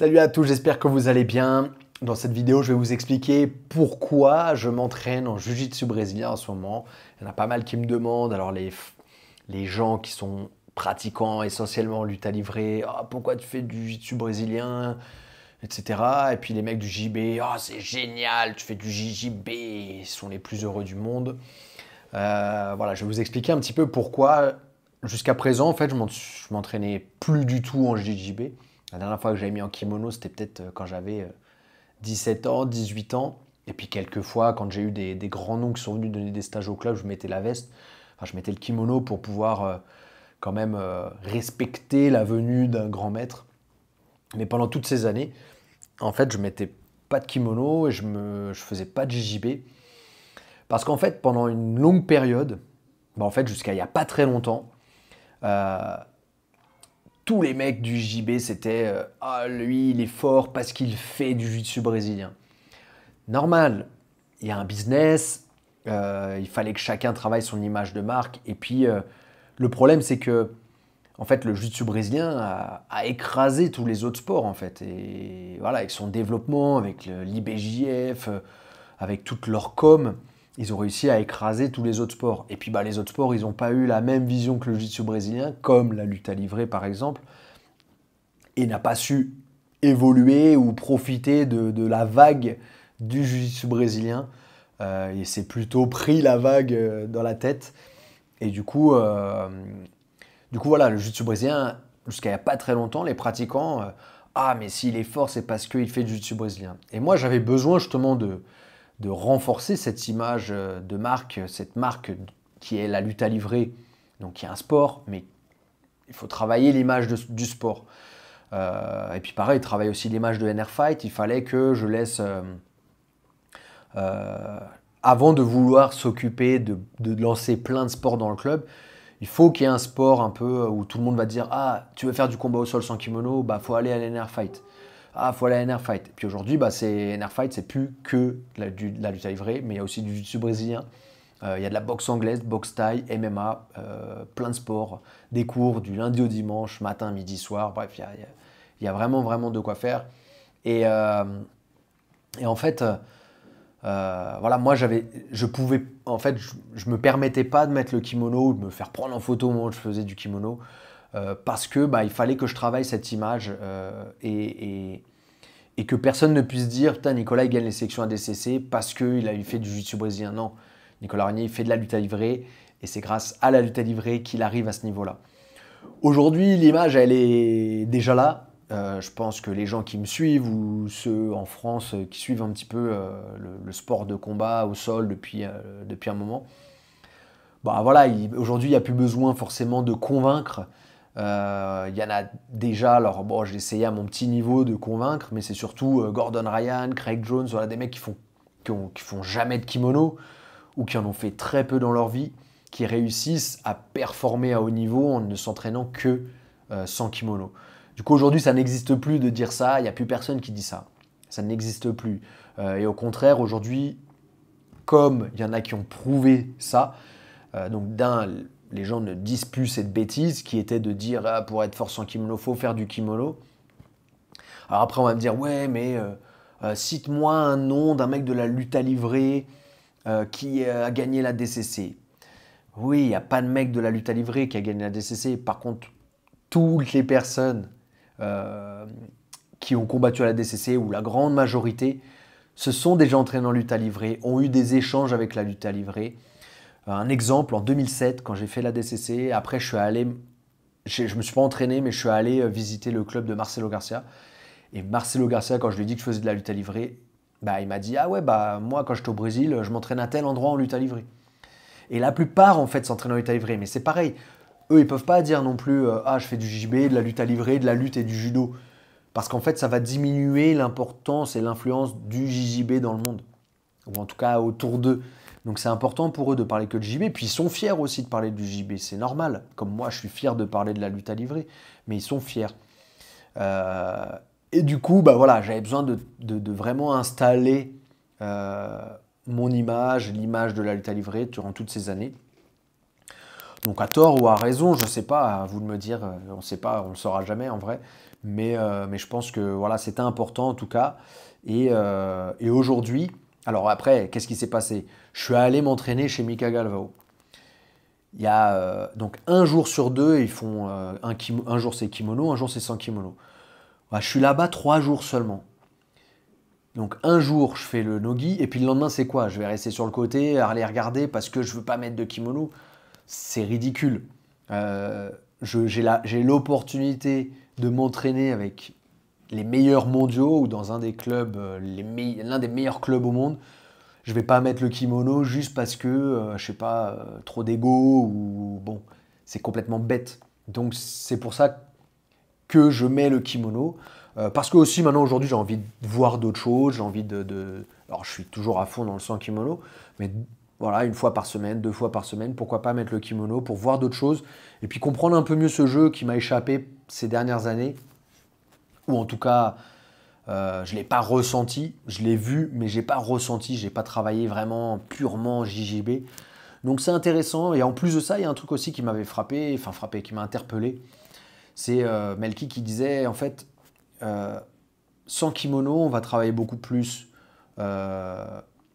Salut à tous, j'espère que vous allez bien. Dans cette vidéo, je vais vous expliquer pourquoi je m'entraîne en Jiu-Jitsu brésilien en ce moment. Il y en a pas mal qui me demandent, alors les, les gens qui sont pratiquants essentiellement lutte à livrer, ah, pourquoi tu fais du Jiu-Jitsu brésilien etc. Et puis les mecs du JB, ah, c'est génial, tu fais du JJB, ils sont les plus heureux du monde. Euh, voilà, je vais vous expliquer un petit peu pourquoi jusqu'à présent, en fait, je m'entraînais plus du tout en JJB. La dernière fois que j'avais mis en kimono, c'était peut-être euh, quand j'avais 17 euh, ans, 18 ans. Et puis quelques fois, quand j'ai eu des, grands-noms qui sont venus donner des stages au club, je mettais la veste, enfin je mettais le kimono pour pouvoir euh, quand même respecter la venue d'un grand maître. Mais pendant toutes ces années, en fait, je mettais pas de kimono et je ne faisais pas de JJB. Parce qu'en fait, pendant une longue période, bah, en fait, jusqu'à il n'y a pas très longtemps, tous les mecs du JB, c'était euh, Ah, lui, il est fort parce qu'il fait du jiu-jitsu brésilien. Normal, il y a un business, euh, il fallait que chacun travaille son image de marque. Et puis, euh, le problème, c'est que, en fait, le jiu-jitsu brésilien a, écrasé tous les autres sports, en fait. Et voilà, avec son développement, avec l'IBJF, avec toutes leur com', ils ont réussi à écraser tous les autres sports. Et puis bah, les autres sports, ils n'ont pas eu la même vision que le jiu-jitsu brésilien, comme la lutte à livrer par exemple, et n'a pas su évoluer ou profiter de, la vague du jiu-jitsu brésilien. Euh, et il s'est plutôt pris la vague euh, dans la tête. Et du coup, euh, du coup voilà, le jiu-jitsu brésilien, jusqu'à il n'y a pas très longtemps, les pratiquants, ah mais s'il est fort, c'est parce qu'il fait du jiu-jitsu brésilien. Et moi, j'avais besoin justement de de renforcer cette image euh, de marque, euh, cette marque qui est la lutte à livrer, donc qui est un sport, mais il faut travailler l'image du sport. Euh, et puis pareil, travaille aussi l'image de NR Fight, il fallait que je laisse... avant de vouloir s'occuper de, lancer plein de sports dans le club, il faut qu'il y ait un sport un peu où tout le monde va dire Ah, tu veux faire du combat au sol sans kimono Bah, faut aller à l'NR Fight ah, faut aller à Fight. Puis aujourd'hui, bah, c'est NR Fight, c'est plus que la, lutte à la lutte mais il y a aussi du jiu-jitsu brésilien. Euh, il y a de la boxe anglaise, boxe thaï, MMA, euh, plein de sports, des cours du lundi au dimanche, matin, midi, soir. Bref, il y a, vraiment, vraiment de quoi faire. Et, euh, en fait, voilà, moi, je pouvais, en fait, je, me permettais pas de mettre le kimono ou de me faire prendre en photo au moment où je faisais du kimono. Euh, parce que bah, il fallait que je travaille cette image euh, et, et, que personne ne puisse dire putain Nicolas il gagne les sections ADCC parce qu'il a eu fait du jiu-jitsu brésilien. Non, Nicolas Renier il fait de la lutte à livrer et c'est grâce à la lutte à livrer qu'il arrive à ce niveau-là. Aujourd'hui l'image elle est déjà là. Euh, je pense que les gens qui me suivent ou ceux en France qui suivent un petit peu le, sport de combat au sol depuis, depuis un moment, bah voilà, aujourd'hui il n'y a plus besoin forcément de convaincre euh, il y en a déjà, alors bon, j'ai essayé à mon petit niveau de convaincre, mais c'est surtout euh, Gordon Ryan, Craig Jones, voilà des mecs qui font, qui, font jamais de kimono ou qui en ont fait très peu dans leur vie, qui réussissent à performer à haut niveau en ne s'entraînant que euh, sans kimono. Du coup, aujourd'hui, ça n'existe plus de dire ça, il n'y a plus personne qui dit ça. Ça n'existe plus. et au contraire, aujourd'hui, comme il y en a qui ont prouvé ça, donc d'un, les gens ne disent plus cette bêtise qui était de dire ah, pour être fort sans kimono, faut faire du kimono. Alors après, on va me dire ouais, mais euh, euh, cite-moi un nom d'un mec de la lutte à livrer euh, qui a gagné la DCC. Oui, il n'y a pas de mec de la lutte à livrer qui a gagné la DCC. Par contre, toutes les personnes qui ont combattu à la DCC, ou la grande majorité, ce sont des gens entraînés en lutte à livrer, ont eu des échanges avec la lutte à livrer un exemple en 2007 quand j'ai fait la DCC. Après, je suis allé, je, ne me suis pas entraîné, mais je suis allé euh, visiter le club de Marcelo Garcia. Et Marcelo Garcia, quand je lui ai dit que je faisais de la lutte à livrée, bah, il m'a dit ah ouais bah moi quand j'étais au Brésil, je m'entraîne à tel endroit en lutte à livrer. » Et la plupart en fait s'entraînent en lutte à livrer, mais c'est pareil. Eux, ils peuvent pas dire non plus euh, ah je fais du JB, de la lutte à livrer, de la lutte et du judo, parce qu'en fait ça va diminuer l'importance et l'influence du JJB dans le monde, ou en tout cas autour d'eux. Donc c'est important pour eux de parler que de JB, puis ils sont fiers aussi de parler du JB, c'est normal. Comme moi, je suis fier de parler de la lutte à livrer, mais ils sont fiers. Euh, et du coup, bah voilà, j'avais besoin de, vraiment installer euh, mon image, l'image de la lutte à livrer durant toutes ces années. Donc à tort ou à raison, je ne sais pas, à vous de me dire, euh, on ne sait pas, on ne le saura jamais en vrai. Mais, je pense que voilà, c'était important en tout cas. et aujourd'hui, alors après, qu'est-ce qui s'est passé je suis allé m'entraîner chez Mika Galvao. Il y a euh, donc un jour sur deux, ils font euh, un, jour c'est kimono, un jour c'est sans kimono. Bah, je suis là-bas trois jours seulement. Donc un jour je fais le nogi et puis le lendemain c'est quoi Je vais rester sur le côté, aller regarder parce que je veux pas mettre de kimono. C'est ridicule. Euh, j'ai l'opportunité de m'entraîner avec les meilleurs mondiaux ou dans un des clubs, l'un des meilleurs clubs au monde je vais pas mettre le kimono juste parce que, euh, je sais pas, euh, trop d'ego ou bon, c'est complètement bête. Donc c'est pour ça que je mets le kimono. Euh, parce que aussi maintenant aujourd'hui j'ai envie de voir d'autres choses, j'ai envie de, de, Alors je suis toujours à fond dans le sang kimono, mais voilà, une fois par semaine, deux fois par semaine, pourquoi pas mettre le kimono pour voir d'autres choses et puis comprendre un peu mieux ce jeu qui m'a échappé ces dernières années, ou en tout cas euh, je ne l'ai pas ressenti, je l'ai vu, mais je n'ai pas ressenti, je n'ai pas travaillé vraiment purement JGB, Donc c'est intéressant, et en plus de ça, il y a un truc aussi qui m'avait frappé, enfin frappé, qui m'a interpellé. C'est euh, qui disait, en fait, euh, sans kimono, on va travailler beaucoup plus euh,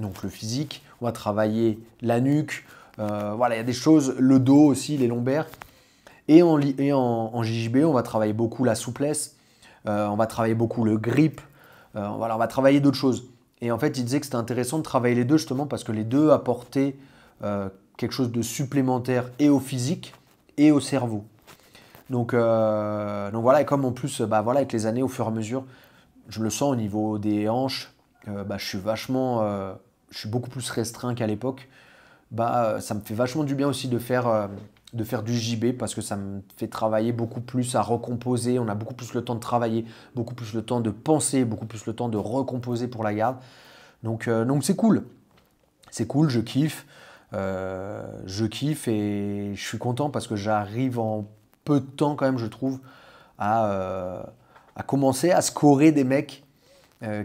donc le physique, on va travailler la nuque, voilà, il y a des choses, le dos aussi, les lombaires. Et en, et on va travailler beaucoup la souplesse euh, on va travailler beaucoup le grip, euh, on va travailler d'autres choses. Et en fait, il disait que c'était intéressant de travailler les deux justement parce que les deux apportaient euh, quelque chose de supplémentaire et au physique et au cerveau. Donc, voilà, et comme en plus, bah voilà, avec les années, au fur et à mesure, je le sens au niveau des hanches, bah, je suis vachement, je suis beaucoup plus restreint qu'à l'époque bah, euh, ça me fait vachement du bien aussi de faire, euh, de faire du JB parce que ça me fait travailler beaucoup plus à recomposer. On a beaucoup plus le temps de travailler, beaucoup plus le temps de penser, beaucoup plus le temps de recomposer pour la garde. Donc euh, donc c'est cool. C'est cool, je kiffe. je kiffe et je suis content parce que j'arrive en peu de temps quand même, je trouve, à, à commencer à scorer des mecs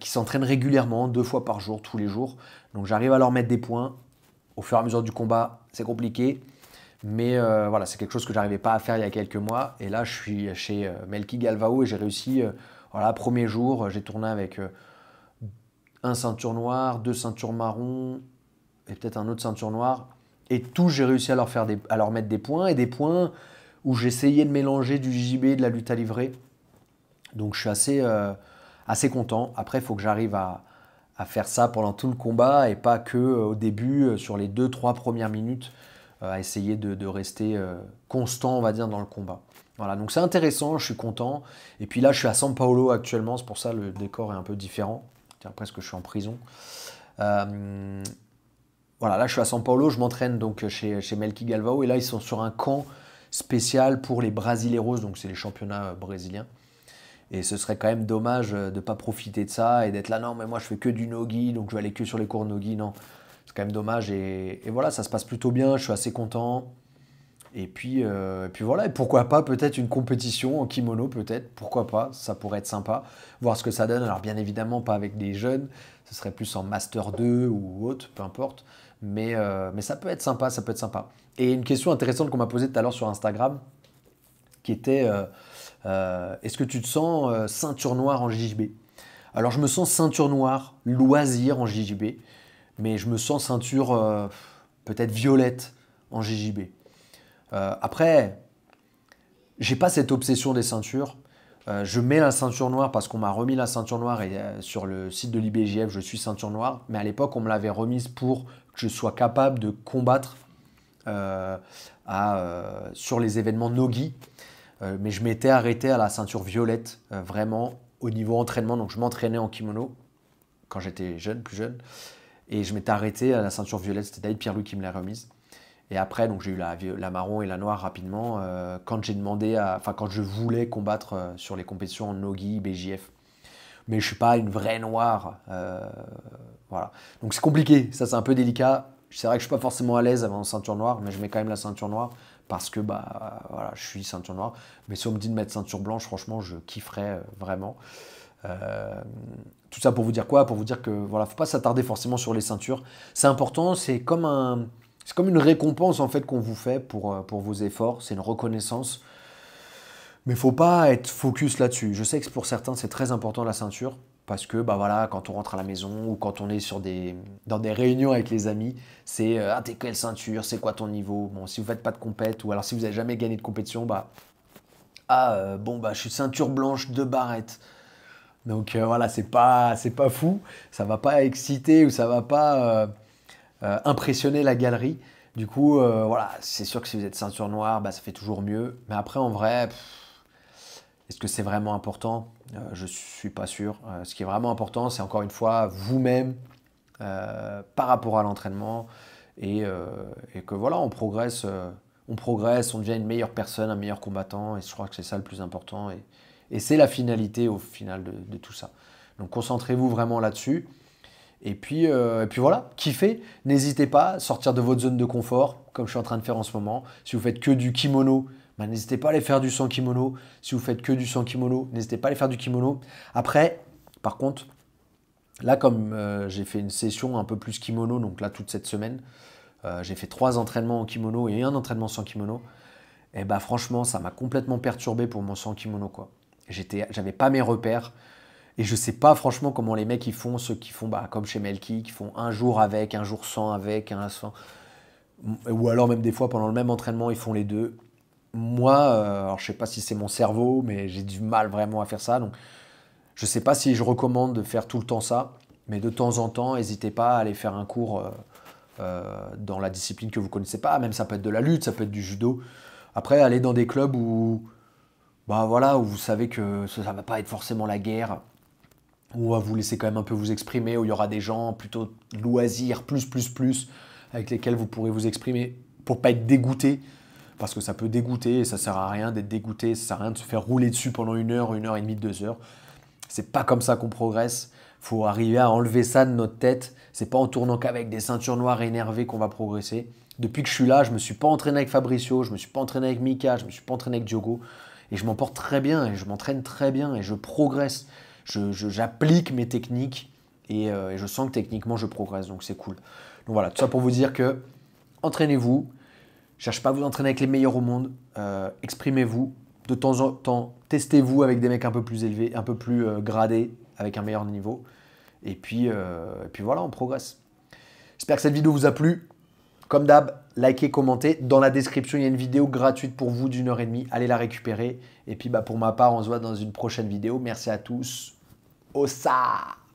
qui s'entraînent régulièrement, deux fois par jour, tous les jours. Donc j'arrive à leur mettre des points au fur et à mesure du combat, c'est compliqué. Mais euh, voilà, c'est quelque chose que j'arrivais pas à faire il y a quelques mois. Et là, je suis chez euh, Melky Galvao et j'ai réussi. Euh, voilà, premier jour, j'ai tourné avec un ceinture noire, deux ceintures marron et peut-être un autre ceinture noire. Et tout, j'ai réussi à leur, faire des, à leur mettre des points et des points où j'essayais de mélanger du JB de la lutte à livrer. Donc, je suis assez, assez content. Après, il faut que j'arrive à, à faire ça pendant tout le combat et pas que euh, au début, euh, sur les 2-3 premières minutes, euh, à essayer de, rester constant, on va dire, dans le combat. Voilà, donc c'est intéressant, je suis content. Et puis là, je suis à San Paolo actuellement, c'est pour ça le décor est un peu différent. Tiens, presque je suis en prison. voilà, là je suis à San Paulo, je m'entraîne donc chez, chez Melky Galvao et là ils sont sur un camp spécial pour les Brasileiros, donc c'est les championnats brésiliens. Et ce serait quand même dommage euh, de ne pas profiter de ça et d'être là, non, mais moi je fais que du nogi, donc je vais aller que sur les cours de nogi. Non, c'est quand même dommage. Et, voilà, ça se passe plutôt bien, je suis assez content. Et puis, euh, puis voilà, et pourquoi pas peut-être une compétition en kimono, peut-être, pourquoi pas, ça pourrait être sympa, voir ce que ça donne. Alors bien évidemment, pas avec des jeunes, ce serait plus en Master 2 ou autre, peu importe. Mais, euh, mais ça peut être sympa, ça peut être sympa. Et une question intéressante qu'on m'a posée tout à l'heure sur Instagram, qui était... Euh, est-ce que tu te sens euh, ceinture noire en JJB Alors je me sens ceinture noire, loisir en JJB, mais je me sens ceinture euh, peut-être violette en JJB. après, j'ai pas cette obsession des ceintures. je mets la ceinture noire parce qu'on m'a remis la ceinture noire et sur le site de l'IBJF, je suis ceinture noire. Mais à l'époque, on me l'avait remise pour que je sois capable de combattre sur les événements Nogi. Euh, mais je m'étais arrêté à la ceinture violette, euh, vraiment au niveau entraînement. Donc je m'entraînais en kimono quand j'étais jeune, plus jeune. Et je m'étais arrêté à la ceinture violette. C'était David Pierre-Louis qui me l'a remise. Et après, donc j'ai eu la, marron et la noire rapidement. Euh, quand j'ai demandé, enfin quand je voulais combattre sur les compétitions en nogi, BJF. Mais je suis pas une vraie noire, voilà. Donc c'est compliqué. Ça c'est un peu délicat. C'est vrai que je ne suis pas forcément à l'aise avant la ceinture noire, mais je mets quand même la ceinture noire parce que bah, voilà, je suis ceinture noire. Mais si on me dit de mettre ceinture blanche, franchement, je kifferais euh, vraiment. Euh, tout ça pour vous dire quoi Pour vous dire que voilà, faut pas s'attarder forcément sur les ceintures. C'est important, c'est comme un, c'est comme une récompense en fait qu'on vous fait pour euh, vos efforts. C'est une reconnaissance. Mais faut pas être focus là-dessus. Je sais que pour certains, c'est très important la ceinture parce que bah voilà, quand on rentre à la maison ou quand on est sur des, dans des réunions avec les amis, c'est euh, ah t'es quelle ceinture, c'est quoi ton niveau. Bon, si vous faites pas de compète ou alors si vous n'avez jamais gagné de compétition, bah ah euh, bon bah je suis ceinture blanche de barrette. Donc euh, voilà, c'est pas c'est pas fou, ça va pas exciter ou ça va pas impressionner la galerie. Du coup voilà, c'est sûr que si vous êtes ceinture noire, bah ça fait toujours mieux. Mais après en vrai. Est-ce que c'est vraiment important euh, Je ne suis pas sûr. Euh, ce qui est vraiment important, c'est encore une fois vous-même euh, par rapport à l'entraînement et, que voilà, on progresse, on progresse, on devient une meilleure personne, un meilleur combattant et je crois que c'est ça le plus important et, c'est la finalité au final de, tout ça. Donc concentrez-vous vraiment là-dessus. Et puis, puis voilà, kiffez. N'hésitez pas à sortir de votre zone de confort, comme je suis en train de faire en ce moment. Si vous faites que du kimono, bah, n'hésitez pas à aller faire du sang kimono. Si vous faites que du sang kimono, n'hésitez pas à aller faire du kimono. Après, par contre, là, comme euh, j'ai fait une session un peu plus kimono, donc là, toute cette semaine, euh, j'ai fait trois entraînements en kimono et un entraînement sans kimono. Et eh bah, franchement, ça m'a complètement perturbé pour mon sang kimono, quoi. J'étais, j'avais pas mes repères. Et je sais pas franchement comment les mecs ils font, ceux qui font bah, comme chez Melky, qui font un jour avec, un jour sans avec, un sans. Ou alors même des fois pendant le même entraînement, ils font les deux moi, je euh, ne je sais pas si c'est mon cerveau, mais j'ai du mal vraiment à faire ça. Donc, je sais pas si je recommande de faire tout le temps ça, mais de temps en temps, n'hésitez pas à aller faire un cours euh, euh, dans la discipline que vous connaissez pas. Même ça peut être de la lutte, ça peut être du judo. Après, aller dans des clubs où, bah voilà, où vous savez que ça, ne va pas être forcément la guerre, où va vous laisser quand même un peu vous exprimer, où il y aura des gens plutôt loisirs, plus, plus, plus, avec lesquels vous pourrez vous exprimer pour pas être dégoûté parce que ça peut dégoûter et ça sert à rien d'être dégoûté, ça sert à rien de se faire rouler dessus pendant une heure, une heure et demie, deux heures. C'est pas comme ça qu'on progresse. Faut arriver à enlever ça de notre tête. C'est pas en tournant qu'avec des ceintures noires énervées qu'on va progresser. Depuis que je suis là, je me suis pas entraîné avec Fabricio, je me suis pas entraîné avec Mika, je me suis pas entraîné avec Diogo, et je m'en porte très bien, et je m'entraîne très bien, et je progresse. J'applique mes techniques, et, euh, et je sens que techniquement je progresse, donc c'est cool. Donc voilà, tout ça pour vous dire que entraînez-vous, Cherche pas à vous entraîner avec les meilleurs au monde. Euh, exprimez-vous. De temps en temps, testez-vous avec des mecs un peu plus élevés, un peu plus euh, gradés, avec un meilleur niveau. Et puis, euh, puis voilà, on progresse. J'espère que cette vidéo vous a plu. Comme d'hab, likez, commentez. Dans la description, il y a une vidéo gratuite pour vous d'une heure et demie. Allez la récupérer. Et puis bah, pour ma part, on se voit dans une prochaine vidéo. Merci à tous. Au ça